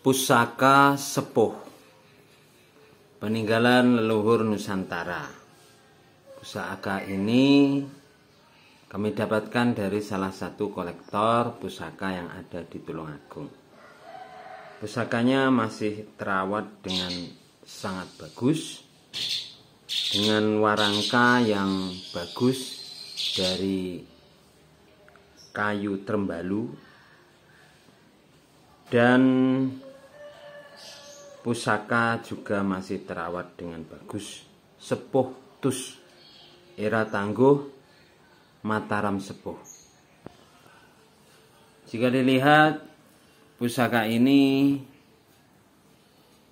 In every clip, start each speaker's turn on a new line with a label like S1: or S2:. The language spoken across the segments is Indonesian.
S1: Pusaka Sepuh Peninggalan Leluhur Nusantara Pusaka ini kami dapatkan dari salah satu kolektor pusaka yang ada di Tulungagung Pusakanya masih terawat dengan sangat bagus Dengan warangka yang bagus dari kayu trembalu dan Pusaka juga masih terawat dengan bagus. Sepuh Tus Era Tangguh Mataram Sepuh. Jika dilihat pusaka ini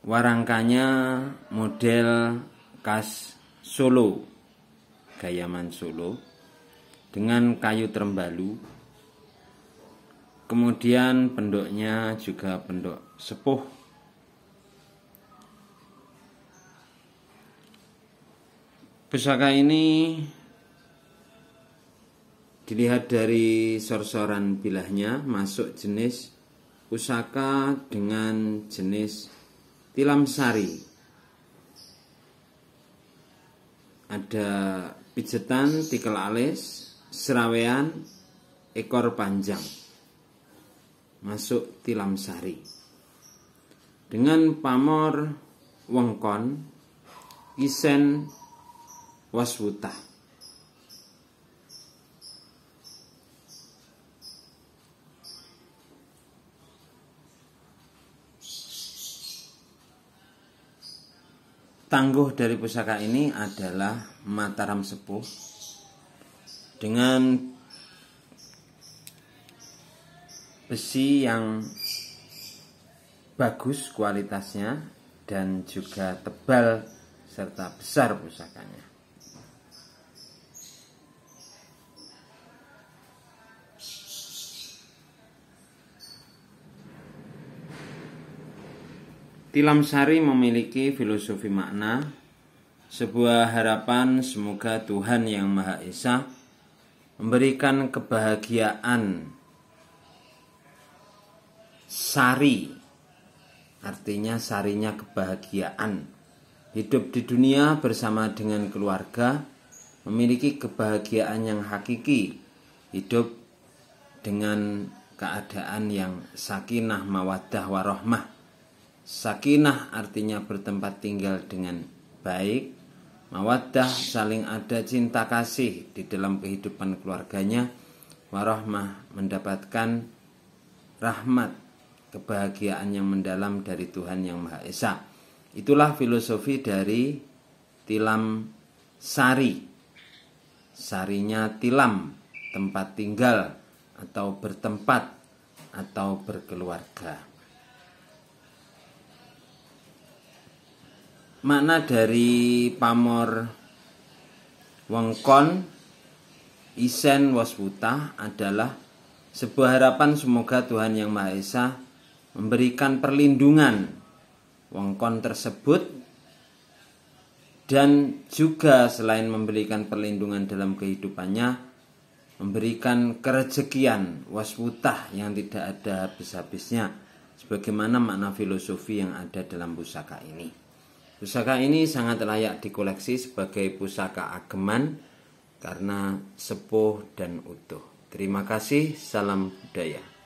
S1: warangkanya model khas Solo Gayaman Solo dengan kayu terembalu kemudian pendoknya juga pendok sepuh Pusaka ini dilihat dari sorsoran bilahnya masuk jenis pusaka dengan jenis tilam sari. Ada pijetan, tikel alis, serawean, ekor panjang. Masuk tilam sari. Dengan pamor wengkon, isen waswutah Tangguh dari pusaka ini adalah Mataram Sepuh dengan besi yang bagus kualitasnya dan juga tebal serta besar pusakanya. Tilam Sari memiliki filosofi makna, sebuah harapan semoga Tuhan Yang Maha Esa memberikan kebahagiaan sari artinya sarinya kebahagiaan hidup di dunia bersama dengan keluarga memiliki kebahagiaan yang hakiki hidup dengan keadaan yang sakinah mawaddah warohmah Sakinah artinya bertempat tinggal dengan baik Mawaddah saling ada cinta kasih di dalam kehidupan keluarganya Warahmah mendapatkan rahmat kebahagiaan yang mendalam dari Tuhan Yang Maha Esa Itulah filosofi dari tilam sari Sarinya tilam, tempat tinggal atau bertempat atau berkeluarga makna dari pamor wengkon isen waswuta adalah sebuah harapan semoga Tuhan Yang Maha Esa memberikan perlindungan wengkon tersebut dan juga selain memberikan perlindungan dalam kehidupannya memberikan kerejekian waswutah yang tidak ada habis-habisnya sebagaimana makna filosofi yang ada dalam pusaka ini. Pusaka ini sangat layak dikoleksi sebagai pusaka ageman karena sepuh dan utuh. Terima kasih, salam budaya.